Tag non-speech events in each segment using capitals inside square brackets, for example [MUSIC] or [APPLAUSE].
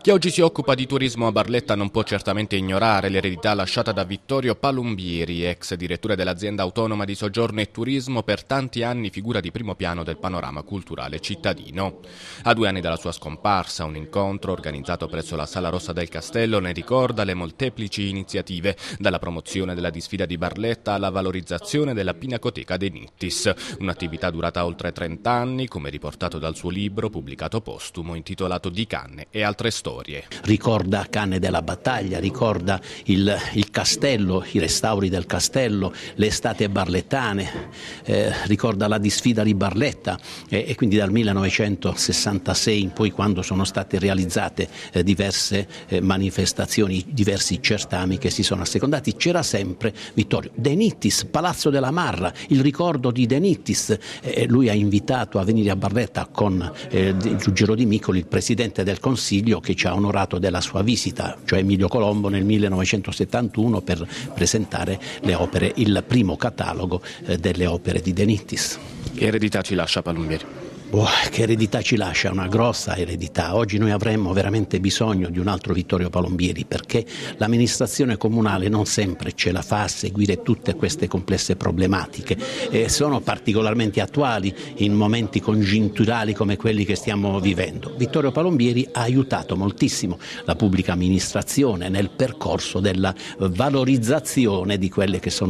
Chi oggi si occupa di turismo a Barletta non può certamente ignorare l'eredità lasciata da Vittorio Palumbieri, ex direttore dell'azienda autonoma di soggiorno e turismo, per tanti anni figura di primo piano del panorama culturale cittadino. A due anni dalla sua scomparsa, un incontro organizzato presso la Sala Rossa del Castello ne ricorda le molteplici iniziative, dalla promozione della disfida di Barletta alla valorizzazione della Pinacoteca De Nittis, un'attività durata oltre 30 anni, come riportato dal suo libro pubblicato postumo intitolato Di Canne e altre storie. Ricorda Canne della Battaglia, ricorda il, il castello, i restauri del castello, le estate barlettane, eh, ricorda la disfida di Barletta eh, e quindi dal 1966 in poi quando sono state realizzate eh, diverse eh, manifestazioni, diversi certami che si sono assecondati, c'era sempre Vittorio Denittis, Palazzo della Marra, il ricordo di Denittis, lui ha invitato a venire a Barletta con eh, Ruggero Di Micoli, il presidente del Consiglio, Emilio che ci ha onorato della sua visita, cioè Emilio Colombo nel 1971 per presentare opere, il primo catalogo eh, delle opere di Denittis. Che eredità ci lascia Palumbieri? Boh, che eredità ci lascia? Una grossa eredità. Oggi noi avremmo veramente bisogno di un altro Vittorio Palombieri perché l'amministrazione comunale non sempre ce la fa a seguire tutte queste complesse problematiche e sono particolarmente attuali in momenti congiunturali come quelli che stiamo vivendo. Vittorio Palombieri ha aiutato moltissimo la pubblica amministrazione nel percorso della valorizzazione di,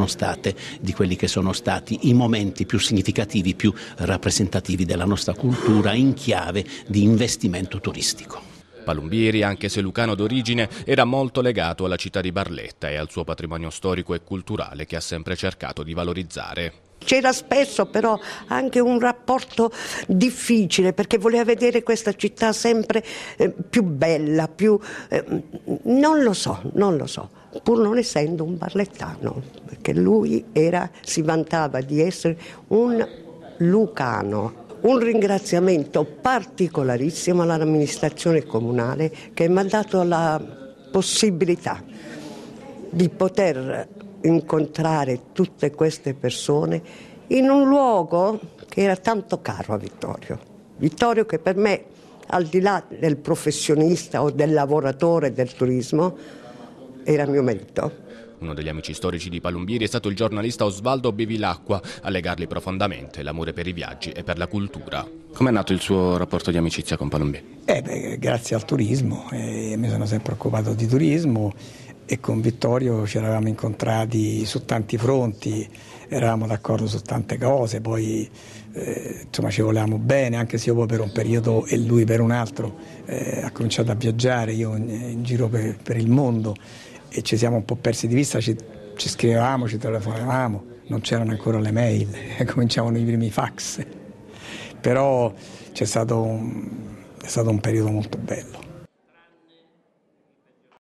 state, di quelli che sono stati i momenti più significativi, più rappresentativi della nostra questa cultura in chiave di investimento turistico. Palumbieri, anche se lucano d'origine, era molto legato alla città di Barletta e al suo patrimonio storico e culturale che ha sempre cercato di valorizzare. C'era spesso però anche un rapporto difficile perché voleva vedere questa città sempre eh, più bella, più... Eh, non lo so, non lo so, pur non essendo un barlettano, perché lui era, si vantava di essere un lucano. Un ringraziamento particolarissimo all'amministrazione comunale che mi ha dato la possibilità di poter incontrare tutte queste persone in un luogo che era tanto caro a Vittorio. Vittorio che per me, al di là del professionista o del lavoratore del turismo, era mio marito. Uno degli amici storici di Palumbieri è stato il giornalista Osvaldo Bevilacqua, a legarli profondamente l'amore per i viaggi e per la cultura. Com'è nato il suo rapporto di amicizia con Palumbieri? Eh beh, grazie al turismo, eh, mi sono sempre occupato di turismo e con Vittorio ci eravamo incontrati su tanti fronti, eravamo d'accordo su tante cose, poi eh, insomma ci volevamo bene, anche se io poi per un periodo e lui per un altro eh, ha cominciato a viaggiare, io in, in giro per, per il mondo e ci siamo un po' persi di vista, ci, ci scrivevamo, ci telefonavamo, non c'erano ancora le mail, e [LAUGHS] cominciavano i primi fax. Però c'è stato un, è stato un periodo molto bello.